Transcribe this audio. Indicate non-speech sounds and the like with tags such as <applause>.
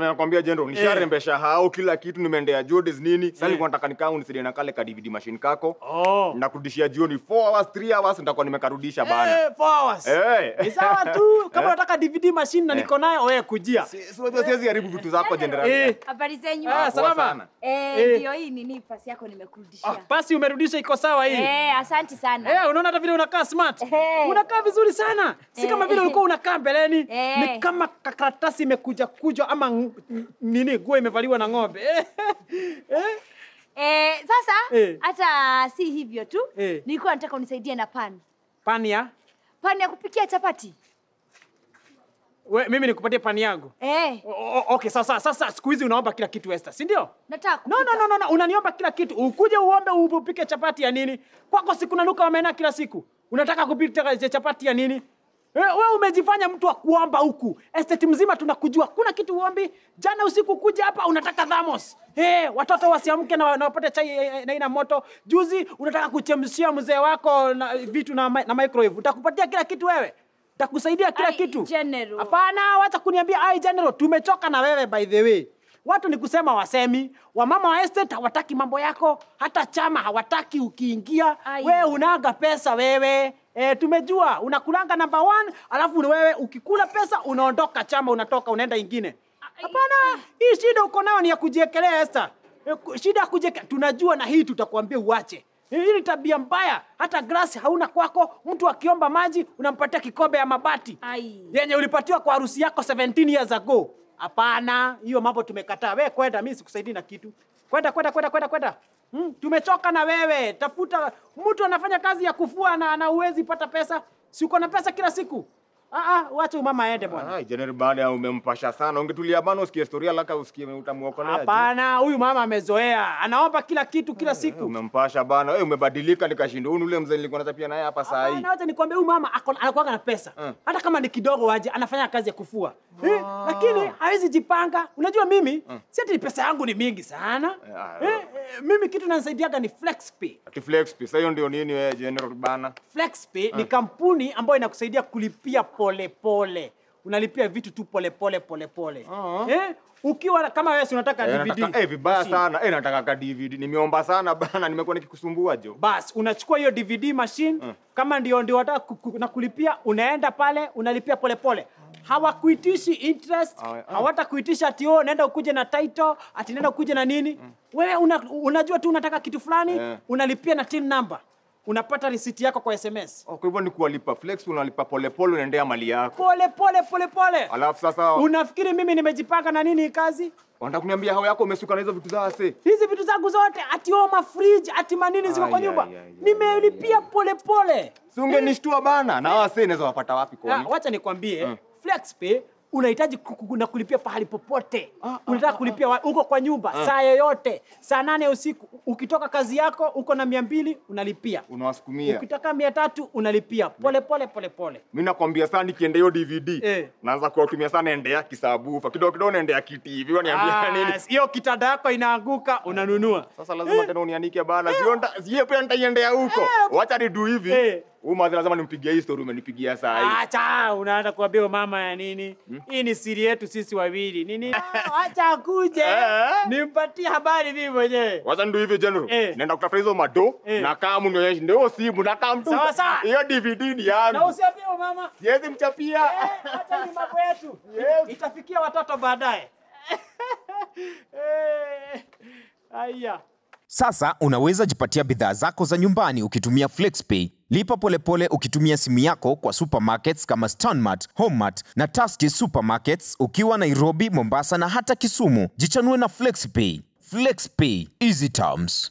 nakwambia jendo eh. nisharembesha hao kila kitu nimeendea Jordis nini. Sasa eh. nikaa unisaidie na kale ka DVD kako. Oh. Nakurudishia jioni hours hours nitakuwa nimekarudisha eh, tu <laughs> kama unataka DVD machine na niko nayo wewe kujia. siwezi haribu vitu zako jendera. Ah, ah, umerudisha iko sawa hii. asante sana. Eh, unaona hata vile unakaa smart. Unakaa vizuri sana. Si kama vile ulikuwa unakaa mbeleni. Ni kama karatasi imekuja kujwa ama kama nini nguo imevaliwa na ng'ombe <laughs> eh? eh? Eh, sasa eh. Hata si hivyo tu eh. Nilikuwa nataka unisaidie na pan pan ya? pan ya kupikia chapati. We, mimi nikupatie pani yangu eh. O, okay, sasa sasa siku hizi unaomba kila kitu Esther, si ndio? Nataka no, no, no, no, no, unaniomba kila kitu. Ukuje uombe upike chapati ya nini? Kwako si nuka wamena kila siku. Unataka kupika chapati ya nini? Eh, wewe umejifanya mtu wa kuomba huku. Estate mzima tunakujua. Kuna kitu uombi. Jana usiku kuja hapa unataka thamos. Hey, eh, watoto wasiamke na, na wapate chai eh, na ina moto. Juzi unataka kuchemshia mzee wako na vitu na, na microwave. Utakupatia kila kitu wewe. Takusaidia kila I kitu. General. Hapana, wacha kuniambia ai general, tumechoka na wewe by the way. Watu ni kusema wasemi, wamama wa estate hawataki mambo yako, hata chama hawataki ukiingia. Wewe unaga pesa wewe. E, tumejua unakulanga namba one, alafu wewe ukikula pesa unaondoka chama, unatoka unaenda ingine. Hapana, hii shida uko nayo ni ya kujiekelea Esther. Eh, shida ya kujiekea, tunajua na hii tutakwambia uache. Hii ni tabia mbaya. Hata glasi hauna kwako, mtu akiomba maji unampatia kikombe ya mabati Ai. yenye ulipatiwa kwa harusi yako 17 years ago. Hapana, hiyo mambo tumekataa. Wewe kwenda, mimi sikusaidii na kitu. Kwenda, kwenda, kwenda, kwenda, kwenda. Hmm? tumechoka na wewe, tafuta mtu anafanya kazi ya kufua na ana uwezi pata pesa, si uko na pesa kila siku? Ah, ah, wacha mama aende bwana. Ah, January baada ya umempasha sana. Ungetulia bana usikie historia laka usikie utamuokolea. Hapana, huyu mama amezoea. Anaomba kila kitu kila eh, siku. Hey, umempasha bana. Wewe eh, umebadilika nikashindwa. Huyu ule mzee nilikuwa natapia naye hapa saa hii. Hapana, nikwambie huyu mama anakuwa na pesa. Hmm. Hata kama ni kidogo waje anafanya kazi ya kufua. Ah. Eh, lakini hawezi jipanga. Unajua mimi, hmm. si ati pesa yangu ni mingi sana. Ah, eh, mimi kitu nanisaidiaga ni FlexPay. Ati FlexPay, sasa hiyo ndio nini wewe General bana? FlexPay ni ah. kampuni ambayo inakusaidia kulipia polepole pole. Unalipia vitu tu pole pole pole. uh ah. -huh. eh? Ukiwa kama wewe si eh, DVD. Nataka, eh, vibaya sana. Eh, nataka ka DVD. Nimeomba sana bana, nimekuwa nikikusumbua jo. Bas, unachukua hiyo DVD machine mm. kama ndio ndio unataka na kulipia, unaenda pale unalipia polepole pole hawakuitishi interest oh, oh. hawatakuitisha ati oh, naenda ukuje na title ati naenda ukuje na nini mm. wewe una, unajua tu unataka kitu fulani yeah. unalipia na tin number unapata risiti yako kwa SMS. Oh, kwa hivyo ni kuwalipa flex, unalipa polepole, unaendea mali yako polepole polepole. Alafu sasa unafikiri mimi nimejipanga na nini kazi? Unataka kuniambia hao yako umesuka na hizo vitu zase? Hizi vitu zangu zote ati oma oh, fridge ati manini ziko kwa nyumba. Nimelipia polepole. Si ungenishtua bana na eh. wase naweza wapata wapi ah, kwa hiyo? Wacha nikwambie. Hmm flex pay unahitaji na kulipia pahali popote ah, ah unataka ah, kulipia ah, uko kwa nyumba ah. saa yoyote saa nane usiku ukitoka kazi yako uko na mia mbili unalipia unawasukumia ukitaka mia tatu unalipia pole pole pole pole mi nakwambia sana nikienda hiyo dvd eh. naanza kuwatumia sana endea kisabufa kidogo kidogo naendea kiti hivi waniambia ah, nini hiyo kitanda yako inaanguka unanunua sasa lazima eh. tena unianike bana eh. zio pia nitaiendea huko eh. wacha nidu hivi eh Huyu madhara lazima nimpigie hii story umenipigia saa hii. Acha, unaanza kuambia mama ya nini? Hmm? Hii ni siri yetu sisi wawili. Nini? Oh, <laughs> Acha akuje. Eh, eh. Nimpatie habari mimi mwenyewe. Wacha ndio hivyo general. Eh. Naenda kutafuta hizo mado eh. na kama mnionyeshe ndio simu na kama mtu. Sawa sawa. Hiyo DVD ni yangu. Na usiambie mama. Siwezi mchapia. Eh, acha ni mambo yetu. Yes. Itafikia watoto baadaye. <laughs> eh. Aya. Sasa unaweza jipatia bidhaa zako za nyumbani ukitumia FlexPay. Lipa polepole pole ukitumia simu yako kwa supermarkets kama Stanmart, Homemart na Tasty Supermarkets ukiwa Nairobi, Mombasa na hata Kisumu. Jichanue na FlexPay. FlexPay, easy terms.